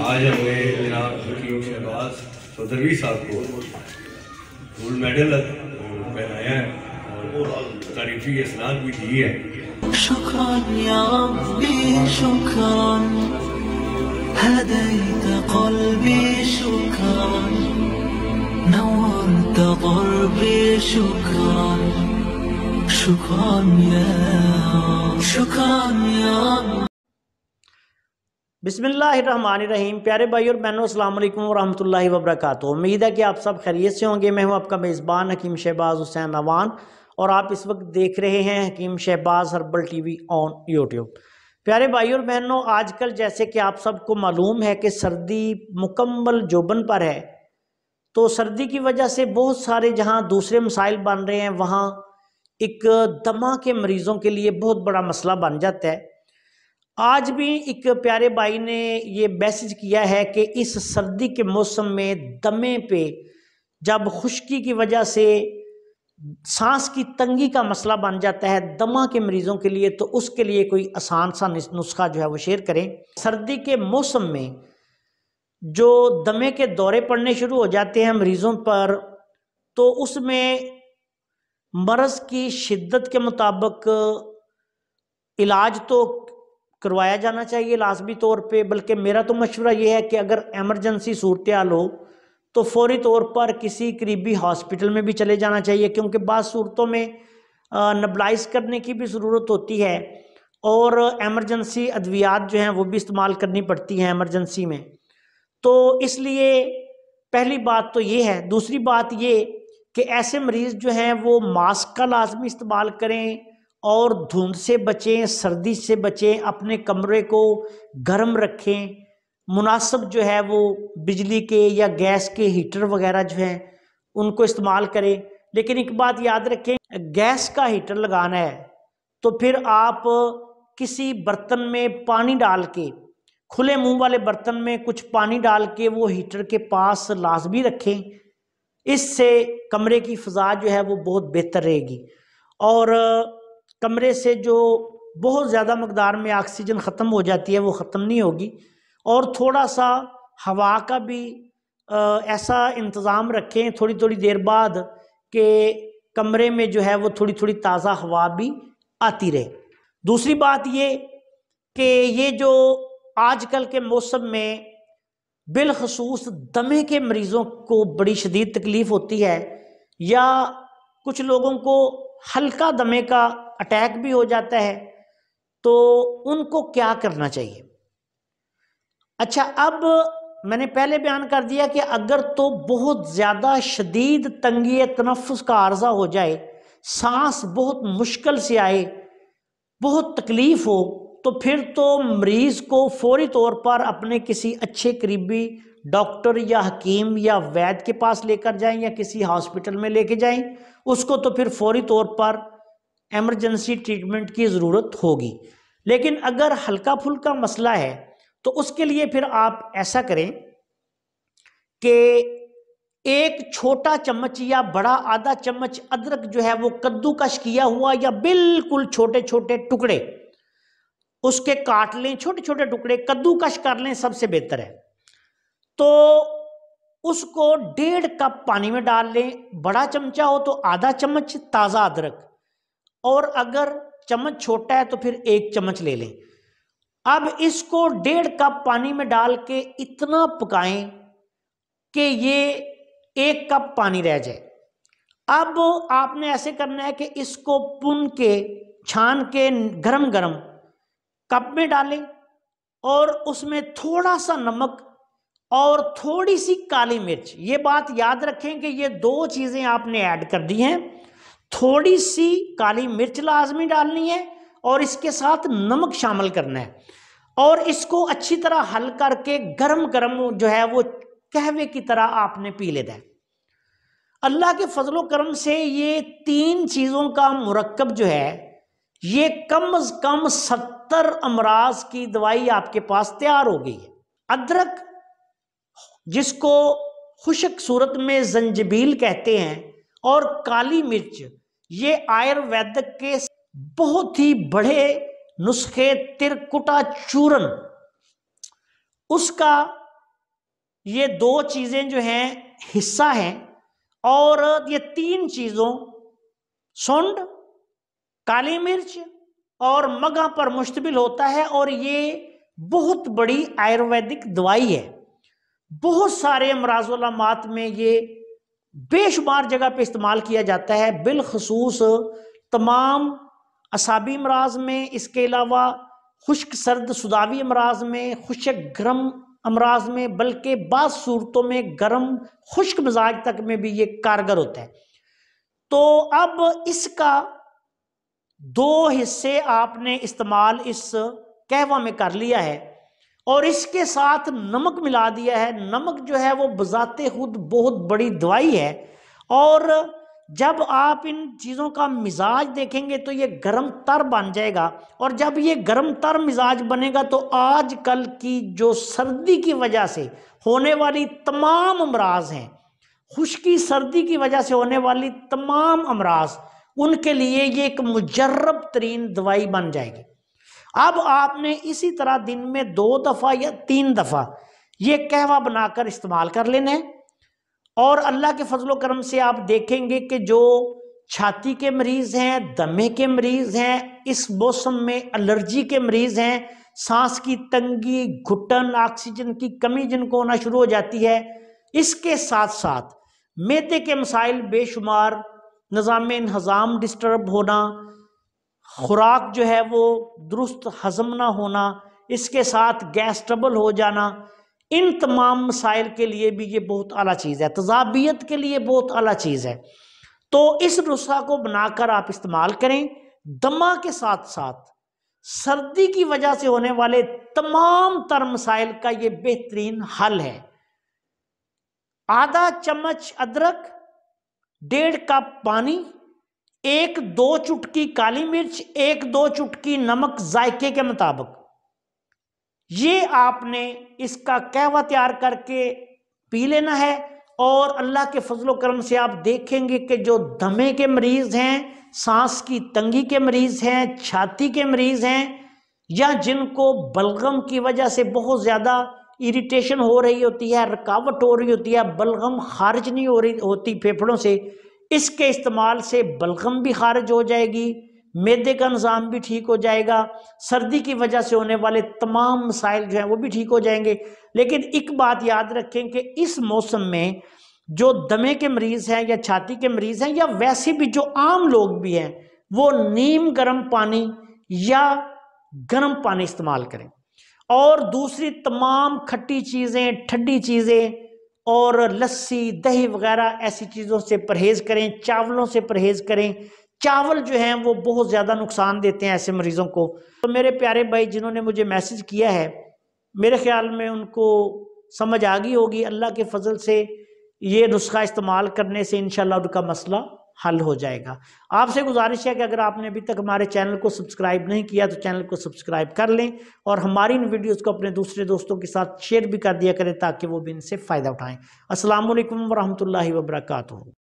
आज हमें जनाब हकीम शहबाज चौधरी साहब को गोल्ड मेडल पहनाया है और तारीफी इसनाद भी दी है शुक्र या रबी शुक्र هديت قلبي شكرا نورت ضربي شكرا شكرا يا شكرا يا رب बिसमीम प्यारे भाई और बहनों अल्लाम वरहमल वबरक उम्मीद है कि आप सब खैरियत से होंगे मैं हूं आपका मेज़बान हकीम शहबाज हुसैन अवान और आप इस वक्त देख रहे हैं Hakeem Shahbaz herbal TV on YouTube प्यारे भाई और बहनों आजकल जैसे कि आप सबको मालूम है कि सर्दी मुकम्मल जोबन पर है तो सर्दी की वजह से बहुत सारे जहाँ दूसरे मसाइल बन रहे हैं वहाँ एक दमा के मरीज़ों के लिए बहुत बड़ा मसला बन जाता है आज भी एक प्यारे भाई ने ये मैसेज किया है कि इस सर्दी के मौसम में दमे पे जब खुश्की की वजह से सांस की तंगी का मसला बन जाता है दमा के मरीज़ों के लिए तो उसके लिए कोई आसान सा नुस्खा जो है वो शेयर करें सर्दी के मौसम में जो दमे के दौरे पड़ने शुरू हो जाते हैं मरीज़ों पर तो उसमें मरज़ की शिद्दत के मुताबिक इलाज तो करवाया जाना चाहिए लाजमी तौर पर बल्कि मेरा तो मशवरा ये है कि अगर एमरजेंसी सूरत हाल हो तो फौरी तौर पर किसी करीबी हॉस्पिटल में भी चले जाना चाहिए क्योंकि बाद सूरतों में नबलाइज करने की भी ज़रूरत होती है और एमरजेंसी अद्वियात जो हैं वो भी इस्तेमाल करनी पड़ती हैं एमरजेंसी में तो इसलिए पहली बात तो ये है दूसरी बात ये कि ऐसे मरीज़ जो हैं वो मास्क का लाजमी इस्तेमाल करें और धुंध से बचें सर्दी से बचें अपने कमरे को गर्म रखें मुनासब जो है वो बिजली के या गैस के हीटर वगैरह जो हैं उनको इस्तेमाल करें लेकिन एक बात याद रखें गैस का हीटर लगाना है तो फिर आप किसी बर्तन में पानी डाल के खुले मुंह वाले बर्तन में कुछ पानी डाल के वो हीटर के पास लाजमी रखें इससे कमरे की फ़ज़ा जो है वो बहुत बेहतर रहेगी और कमरे से जो बहुत ज़्यादा मकदार में ऑक्सीजन ख़त्म हो जाती है वो ख़त्म नहीं होगी और थोड़ा सा हवा का भी ऐसा इंतज़ाम रखें थोड़ी थोड़ी देर बाद कि कमरे में जो है वो थोड़ी थोड़ी ताज़ा हवा भी आती रहे दूसरी बात ये कि ये जो आजकल के मौसम में बिलखसूस दमे के मरीज़ों को बड़ी शदीद तकलीफ़ होती है या कुछ लोगों को हल्का दमे का अटैक भी हो जाता है तो उनको क्या करना चाहिए अच्छा अब मैंने पहले बयान कर दिया कि अगर तो बहुत ज़्यादा शदीद तंगी तनफ़ का आर्जा हो जाए सांस बहुत मुश्किल से आए बहुत तकलीफ़ हो तो फिर तो मरीज़ को फौरी तौर पर अपने किसी अच्छे करीबी डॉक्टर या हकीम या वैद के पास लेकर जाएं या किसी हॉस्पिटल में लेके जाएं उसको तो फिर फौरी तौर पर एमरजेंसी ट्रीटमेंट की ज़रूरत होगी लेकिन अगर हल्का फुल्का मसला है तो उसके लिए फिर आप ऐसा करें कि एक छोटा चम्मच या बड़ा आधा चम्मच अदरक जो है वो कद्दूकश किया हुआ या बिल्कुल छोटे छोटे टुकड़े उसके काट लें छोटे छोटे टुकड़े कद्दूकश कर लें सबसे बेहतर है तो उसको डेढ़ कप पानी में डाल लें बड़ा चमचा हो तो आधा चम्मच ताज़ा अदरक और अगर चम्मच छोटा है तो फिर एक चम्मच ले लें अब इसको डेढ़ कप पानी में डाल के इतना पकाएं कि ये एक कप पानी रह जाए अब आपने ऐसे करना है कि इसको पुन के छान के गरम गरम कप में डालें और उसमें थोड़ा सा नमक और थोड़ी सी काली मिर्च ये बात याद रखें कि ये दो चीज़ें आपने ऐड कर दी हैं थोड़ी सी काली मिर्च लाजमी डालनी है और इसके साथ नमक शामिल करना है और इसको अच्छी तरह हल करके गर्म गर्म जो है वो कहवे की तरह आपने पी लेना है अल्लाह के फजलो करम से ये तीन चीज़ों का मरकब जो है ये कम अज़ कम सत्तर अमराज की दवाई आपके पास तैयार हो गई है अदरक जिसको खुशक सूरत में जंजबील कहते हैं और काली मिर्च ये आयुर्वेदक के बहुत ही बड़े नुस्खे तिरकुटा चूरन उसका ये दो चीज़ें जो हैं हिस्सा हैं और ये तीन चीज़ों सुंड काली मिर्च और मगा पर मुश्तबिल होता है और ये बहुत बड़ी आयुर्वेदिक दवाई है बहुत सारे अमराजलामात में ये बेशुमार जगह पे इस्तेमाल किया जाता है बिलखसूस तमाम असाबी अमराज में इसके अलावा खुश्क सर्द सुदावी अमराज में खुशक गर्म अमराज में बल्कि बाद सूरतों में गर्म खुश्क मिजाज तक में भी ये कारगर होता है तो अब इसका दो हिस्से आपने इस्तेमाल इस कहवा में कर लिया है और इसके साथ नमक मिला दिया है नमक जो है वो बजाते खुद बहुत बड़ी दवाई है और जब आप इन चीज़ों का मिजाज देखेंगे तो ये गर्म तर बन जाएगा और जब ये गर्म तर मिजाज बनेगा तो आज कल की जो सर्दी की वजह से होने वाली तमाम अमराज हैं खुश्की सर्दी की वजह से होने वाली तमाम अमराज उनके लिए ये एक मुजरब तरीन दवाई बन जाएगी अब आपने इसी तरह दिन में दो दफ़ा या तीन दफ़ा ये कहवा बनाकर इस्तेमाल कर लेने और अल्लाह के फजलो करम से आप देखेंगे कि जो छाती के मरीज़ हैं दमे के मरीज़ हैं इस मौसम में एलर्जी के मरीज़ हैं सांस की तंगी घुटन ऑक्सीजन की कमी जिनको होना शुरू हो जाती है इसके साथ साथ मेदे के मसाइल बेशुमार निज़ाम हज़ाम डिस्टर्ब होना खुराक जो है वो दुरुस्त हजम ना होना इसके साथ गैस ट्रबल हो जाना इन तमाम मसाइल के लिए भी ये बहुत अला चीज़ है तजाबियत के लिए बहुत अला चीज़ है तो इस रुसा को बनाकर आप इस्तेमाल करें दमा के साथ साथ सर्दी की वजह से होने वाले तमाम तर मसाइल का ये बेहतरीन हल है आधा चम्मच अदरक डेढ़ कप पानी एक दो चुटकी काली मिर्च एक दो चुटकी नमक जायके के मुताबिक ये आपने इसका कहवा तैयार करके पी लेना है और अल्लाह के फजलो करम से आप देखेंगे कि जो दमे के मरीज़ हैं सांस की तंगी के मरीज़ हैं छाती के मरीज़ हैं या जिनको बलगम की वजह से बहुत ज़्यादा इरिटेशन हो रही होती है रुकावट हो रही होती है बलगम खारिज नहीं हो रही होती फेफड़ों से इसके इस्तेमाल से बलगम भी खारिज हो जाएगी मैदे का निज़ाम भी ठीक हो जाएगा सर्दी की वजह से होने वाले तमाम मसाइल जो हैं वो भी ठीक हो जाएंगे लेकिन एक बात याद रखें कि इस मौसम में जो दमे के मरीज़ हैं या छाती के मरीज़ हैं या वैसे भी जो आम लोग भी हैं वो नीम गर्म पानी या गर्म पानी इस्तेमाल करें और दूसरी तमाम खट्टी चीज़ें ठंडी चीज़ें और लस्सी दही वगैरह ऐसी चीज़ों से परहेज़ करें चावलों से परहेज़ करें चावल जो हैं वो बहुत ज़्यादा नुकसान देते हैं ऐसे मरीज़ों को तो मेरे प्यारे भाई जिन्होंने मुझे मैसेज किया है मेरे ख्याल में उनको समझ आ गई होगी अल्लाह के फजल से ये नुस्खा इस्तेमाल करने से इन उनका मसला हल हो जाएगा आपसे गुजारिश है कि अगर आपने अभी तक हमारे चैनल को सब्सक्राइब नहीं किया तो चैनल को सब्सक्राइब कर लें और हमारी इन वीडियोस को अपने दूसरे दोस्तों के साथ शेयर भी कर दिया करें ताकि वो भी इनसे फ़ायदा उठाएं असल वरहमल वर्का